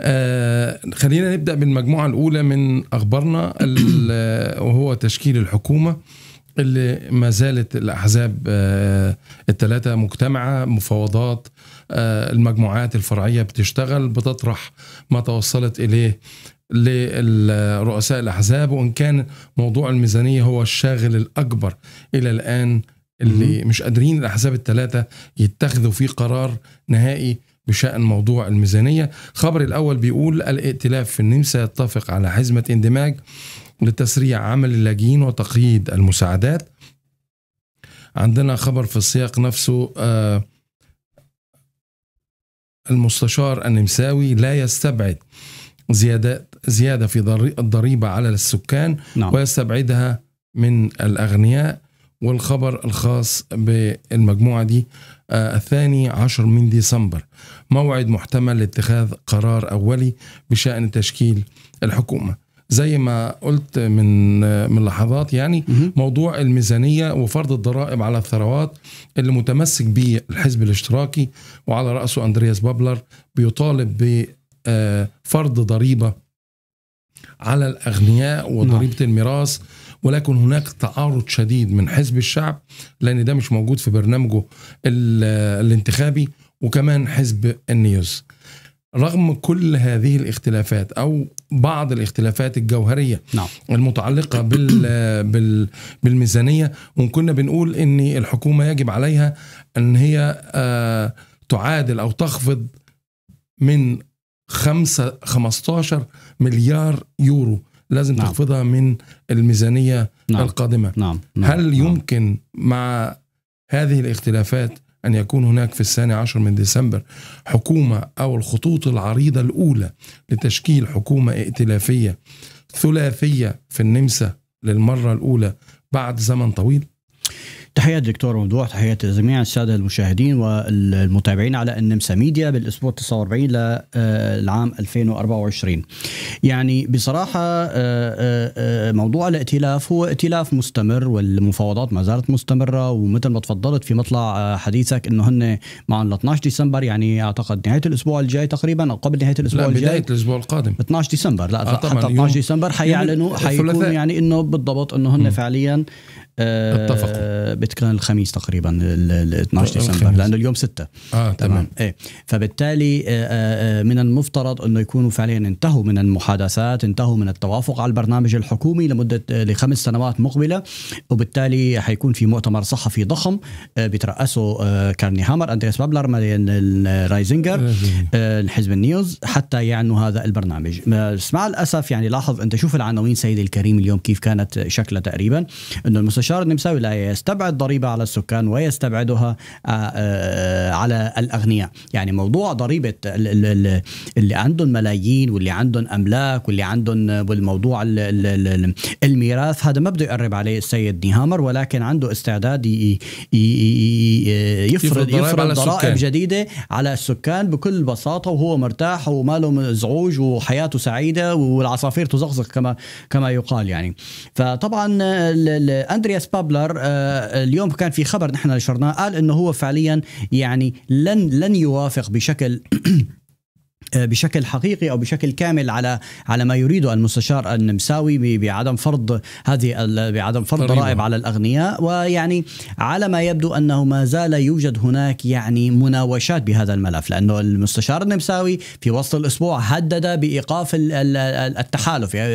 آه، خلينا نبدا بالمجموعه الاولى من اخبارنا آه، وهو تشكيل الحكومه اللي ما زالت الاحزاب آه، الثلاثه مجتمعه مفاوضات المجموعات الفرعيه بتشتغل بتطرح ما توصلت اليه لرؤساء الاحزاب وان كان موضوع الميزانيه هو الشاغل الاكبر الى الان اللي مش قادرين الاحزاب الثلاثه يتخذوا فيه قرار نهائي بشأن موضوع الميزانية خبر الأول بيقول الائتلاف في النمسا يتفق على حزمة اندماج لتسريع عمل اللاجئين وتقييد المساعدات عندنا خبر في السياق نفسه آه، المستشار النمساوي لا يستبعد زيادة زيادة في الضريبة على السكان نعم. ويستبعدها من الأغنياء والخبر الخاص بالمجموعة دي آه، الثاني عشر من ديسمبر موعد محتمل لاتخاذ قرار أولي بشأن تشكيل الحكومة زي ما قلت من آه، من لحظات يعني موضوع الميزانيه وفرض الضرائب على الثروات اللي متمسك به الحزب الاشتراكي وعلى راسه اندرياس بابلر بيطالب بفرض آه، ضريبه على الاغنياء وضريبه نعم. الميراث ولكن هناك تعارض شديد من حزب الشعب لان ده مش موجود في برنامجه الانتخابي وكمان حزب النيوز رغم كل هذه الاختلافات او بعض الاختلافات الجوهريه نعم. المتعلقه بال بال بالميزانيه وكنا بنقول ان الحكومه يجب عليها ان هي آه، تعادل او تخفض من 5 15 مليار يورو لازم نعم. تخفضها من الميزانية نعم. القادمة نعم. نعم. هل نعم. يمكن مع هذه الاختلافات أن يكون هناك في الثاني عشر من ديسمبر حكومة أو الخطوط العريضة الأولى لتشكيل حكومة ائتلافية ثلاثية في النمسا للمرة الأولى بعد زمن طويل؟ تحياتي دكتور ممدوح تحياتي جميع الساده المشاهدين والمتابعين على النمسا ميديا بالاسبوع 49 للعام 2024 يعني بصراحه آه، آه، آه، موضوع الائتلاف هو ائتلاف مستمر والمفاوضات ما زالت مستمره ومثل ما تفضلت في مطلع حديثك انه هن مع 12 ديسمبر يعني اعتقد نهايه الاسبوع الجاي تقريبا او قبل نهايه الاسبوع لا الجاي بدايه الاسبوع القادم 12 ديسمبر لا آه حتى 12 ديسمبر حيعلنوا يعني حيكون يعني انه بالضبط انه هن فعليا اتفقوا آه، بتكون الخميس تقريبا ال 12 ديسمبر لانه اليوم 6 اه تمام ايه فبالتالي آه، آه، من المفترض انه يكونوا فعليا انتهوا من المحادثات انتهوا من التوافق على البرنامج الحكومي لمده لخمس سنوات مقبله وبالتالي حيكون في مؤتمر صحفي ضخم بترأسه كارني هامر اندرياس بابلر مارين رايزنجر الحزب النيوز حتى يعنوا هذا البرنامج بس مع الاسف يعني لاحظ انت شوف العناوين سيدي الكريم اليوم كيف كانت شكلها تقريبا انه المستشار أشار النمساوي لا يستبعد ضريبة على السكان ويستبعدها آه، آه، على الاغنياء يعني موضوع ضريبه اللي عندهم ملايين واللي عندهم املاك واللي عندهم والموضوع الميراث هذا ما بده يقرب عليه السيد نيهامر ولكن عنده استعداد يفرض يفرض ضرائب جديده على السكان بكل بساطه وهو مرتاح وماله مزعوج وحياته سعيده والعصافير تزغزغ كما كما يقال يعني فطبعا اندرياس بابلر آه، اليوم كان في خبر نحن نشرناه قال انه هو فعليا يعني لن لن يوافق بشكل آه، بشكل حقيقي او بشكل كامل على على ما يريده المستشار النمساوي بعدم فرض هذه بعدم فرض ضرائب على الاغنياء ويعني على ما يبدو انه ما زال يوجد هناك يعني مناوشات بهذا الملف لانه المستشار النمساوي في وسط الاسبوع هدد بايقاف التحالف يعني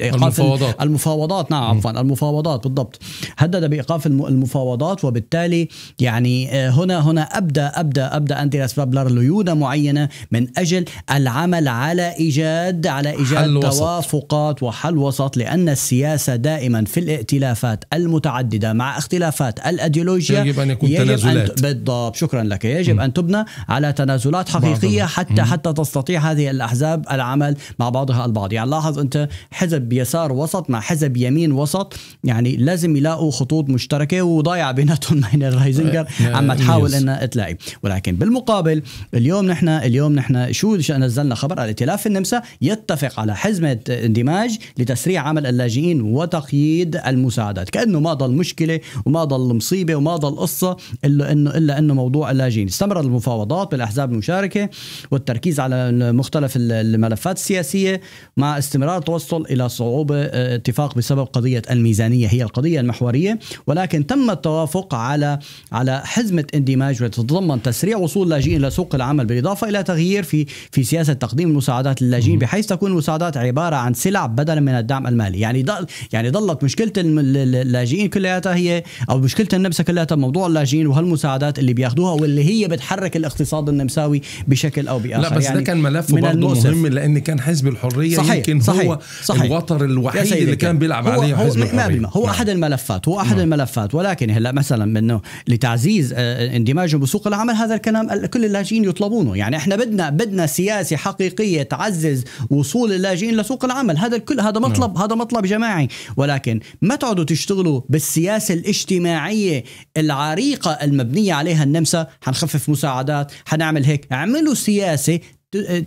ايقاف المفاوضات المفاوضات نعم عفوا المفاوضات بالضبط هدد بايقاف المفاوضات وبالتالي يعني آه، هنا هنا ابدا ابدا ابدا اندرياس بابلر ليونه معينه من اجل اجل العمل على ايجاد على ايجاد حل توافقات وحل وسط لان السياسه دائما في الائتلافات المتعدده مع اختلافات الايديولوجيا يجب ان يكون يجب تنازلات أن بالضبط شكرا لك يجب م. ان تبنى على تنازلات حقيقيه بعضهم. حتى م. حتى تستطيع هذه الاحزاب العمل مع بعضها البعض يعني لاحظ انت حزب يسار وسط مع حزب يمين وسط يعني لازم يلاقوا خطوط مشتركه وضايع بيناتهم من الرايزنجر آه، آه، عم تحاول انها تلاقي ولكن بالمقابل اليوم نحن اليوم نحن شو شو نزلنا خبر الائتلاف في النمسا يتفق على حزمة اندماج لتسريع عمل اللاجئين وتقييد المساعدات كأنه ما ضل مشكلة وما ضل مصيبة وما ضل قصة إلا أنه, إلا أنه موضوع اللاجئين استمر المفاوضات بالأحزاب المشاركة والتركيز على مختلف الملفات السياسية مع استمرار توصل إلى صعوبة آه، اتفاق بسبب قضية الميزانية هي القضية المحورية ولكن تم التوافق على على حزمة اندماج وتتضمن تسريع وصول اللاجئين إلى سوق العمل بالإضافة إلى تغيير في في سياسه تقديم المساعدات للاجئين بحيث تكون المساعدات عباره عن سلع بدلا من الدعم المالي يعني ضل يعني ضلت مشكله اللاجئين كلياتها هي او مشكله النمسا كلياتها موضوع اللاجئين وهالمساعدات اللي بياخذوها واللي هي بتحرك الاقتصاد النمساوي بشكل او باخر لا بس يعني ده كان ملفه برضه مهم لان كان حزب الحريه صحيح يمكن صحيح هو صحيح الوتر الوحيد اللي كان بيلعب عليه هو حزب الحريه ما هو نعم. احد الملفات هو احد نعم. الملفات ولكن هلا مثلا منه لتعزيز آه، اندماجه بسوق العمل هذا الكلام كل اللاجئين يطلبونه يعني احنا بدنا بدنا سياسي حقيقيه تعزز وصول اللاجئين لسوق العمل هذا الكل هذا مطلب نعم. هذا مطلب جماعي ولكن ما تقعدوا تشتغلوا بالسياسه الاجتماعيه العريقه المبنيه عليها النمسا حنخفف مساعدات حنعمل هيك اعملوا سياسه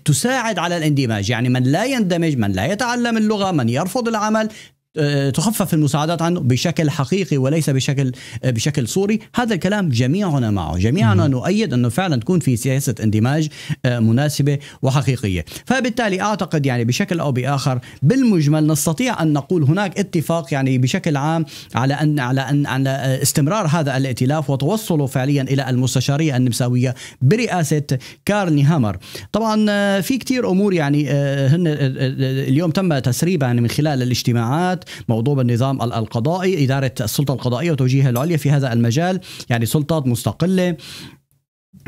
تساعد على الاندماج يعني من لا يندمج من لا يتعلم اللغة من يرفض العمل آه، تخفف المساعدات عنه بشكل حقيقي وليس بشكل آه، بشكل صوري هذا الكلام جميعنا معه جميعنا نؤيد انه فعلا تكون في سياسه اندماج آه، مناسبه وحقيقيه فبالتالي اعتقد يعني بشكل او باخر بالمجمل نستطيع ان نقول هناك اتفاق يعني بشكل عام على ان على ان على استمرار هذا الائتلاف وتوصله فعليا الى المستشاريه النمساويه برئاسه كارني هامر طبعا في كثير امور يعني هن اليوم تم تسريبها يعني من خلال الاجتماعات موضوع النظام القضائي إدارة السلطة القضائية وتوجيهها العليا في هذا المجال يعني سلطات مستقلة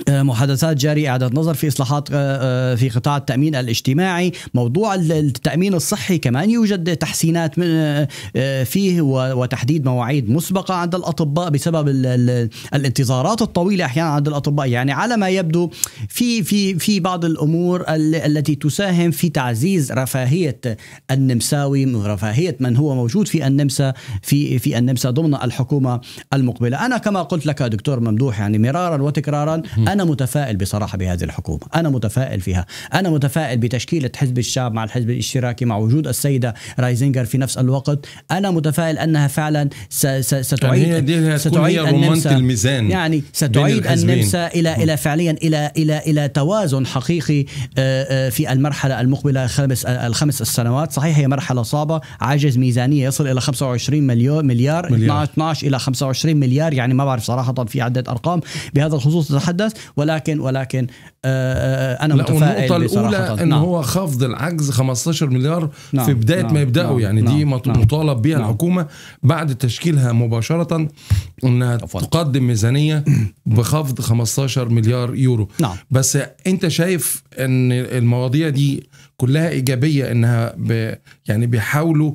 آه، محادثات جاري إعادة نظر في إصلاحات آه، آه، في قطاع التأمين الاجتماعي موضوع التأمين الصحي كمان يوجد تحسينات فيه وتحديد مواعيد مسبقة عند الأطباء بسبب الانتظارات الطويلة أحيانا عند الأطباء يعني على ما يبدو في في في بعض الأمور التي تساهم في تعزيز رفاهية النمساوي رفاهية من هو موجود في النمسا في في النمسا ضمن الحكومة المقبلة أنا كما قلت لك دكتور ممدوح يعني مرارا وتكرارا أنا متفائل بصراحة بهذه الحكومة أنا متفائل فيها أنا متفائل بتشكيلة حزب الشعب مع الحزب الاشتراكي مع وجود السيدة رايزنجر في نفس الوقت أنا متفائل أنها فعلا ستعيد يعني ستعيد النمسا الميزان يعني ستعيد النمسا إلى إلى فعليا إلى إلى إلى توازن حقيقي آه، آه، في المرحلة المقبلة الخمس آه، الخمس السنوات صحيح هي مرحلة صعبة عجز ميزانية يصل إلى 25 مليون مليار, مليار. 12 إلى 25 مليار يعني ما بعرف صراحة في عدة أرقام بهذا الخصوص تتحدث ولكن ولكن آه، آه، انا متفائل النقطه الاولى ان هو نعم. خفض العجز 15 مليار نعم. في بدايه نعم. ما يبداوا نعم. يعني نعم. دي نعم، مطالب بها نعم. الحكومه بعد تشكيلها مباشره انها أفضل. تقدم ميزانيه بخفض 15 مليار يورو نعم. بس انت شايف ان المواضيع دي كلها ايجابيه انها ب يعني بيحاولوا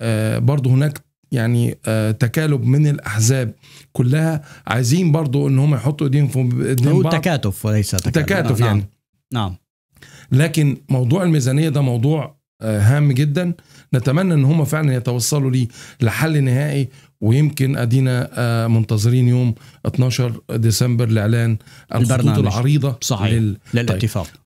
آه برضه هناك يعني آه، تكالب من الاحزاب كلها عايزين برضو ان هم يحطوا ايديهم في ايدين بعض تكاتف وليس تكاتف, تكاتف نعم. يعني نعم لكن موضوع الميزانيه ده موضوع آه، هام جدا نتمنى ان هم فعلا يتوصلوا لي لحل نهائي ويمكن ادينا آه، منتظرين يوم 12 ديسمبر لاعلان الخطوط العريضه صحيح لل... طيب. للاتفاق طيب.